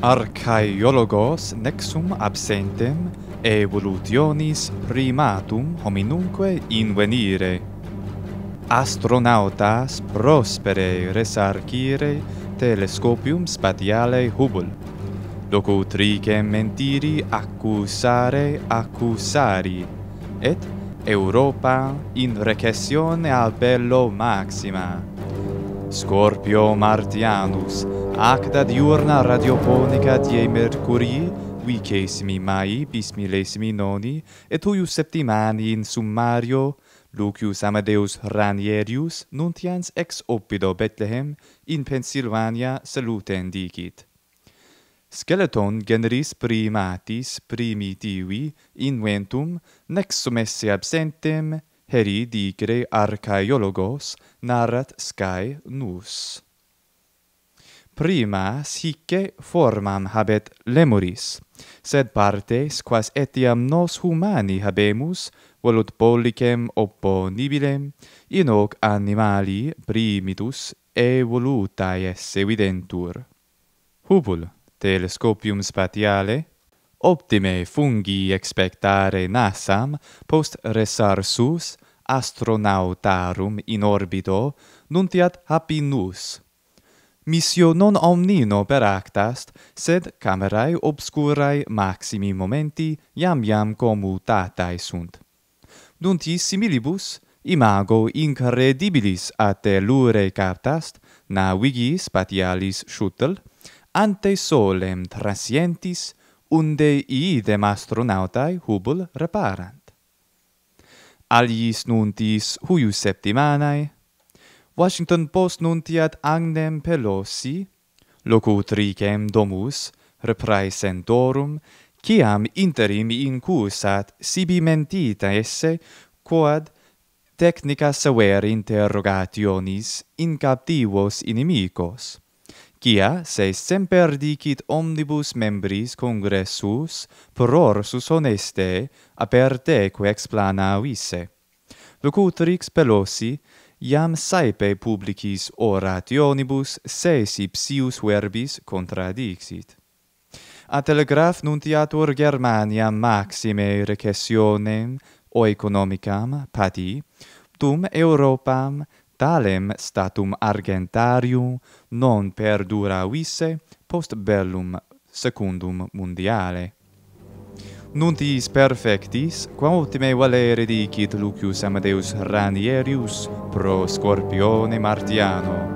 archaeologos nexum absentem evolutionis primatum hominumque invenire. Astronautas prospere resarcire telescopium spatiale Hubble, docutricem mentiri accusare accusari, et Europa in recessione a bello maxima. Scorpio Martianus, acta diurna radioponica die Mercurii, vicesimi mai, bismilesimi noni, et huius septimani in summario, Lucius Amadeus Ranierius, nuntians ex opido Bethlehem, in Pensilvania saluten dicit. Skeleton generis primatis primitivi inventum nexum esse absentem, heri dicere archaeologos narrat scae nus. Prima sicce formam habet lemuris, sed partes quas etiam nos humani habemus, volut bollicem opponibilem, in hoc animali primitus evolutae se videntur. Hubul, telescopium spatiale, optime fungi expectare nasam post resarsus astronautarum in orbito nuntiat happinus. Missio non omnino per actast, sed camerae obscurae maximi momenti iam iam commutatae sunt. Nunti similibus, imago incredibilis a te lure captast, na spatialis shuttle, ante solem transientis unde i de mastro hubul reparant. Aliis nuntis huius septimanae, Washington Post nuntiat agnem pelosi, locutricem domus repraesentorum, ciam interim incusat sibi mentita esse quod technica sever interrogationis in captivos inimicos quia se semper dicit omnibus membris congressus pror sus honeste aperte quae explana locutrix pelosi iam saepe publicis orationibus se ipsius verbis contradixit a telegraph nuntiatur germania maxime recessionem o economicam pati tum europam talem statum argentarium non perdura visse post bellum secundum mundiale. Nuntis perfectis, quam ultime valere dicit Lucius Amadeus Ranierius pro Scorpione Martiano.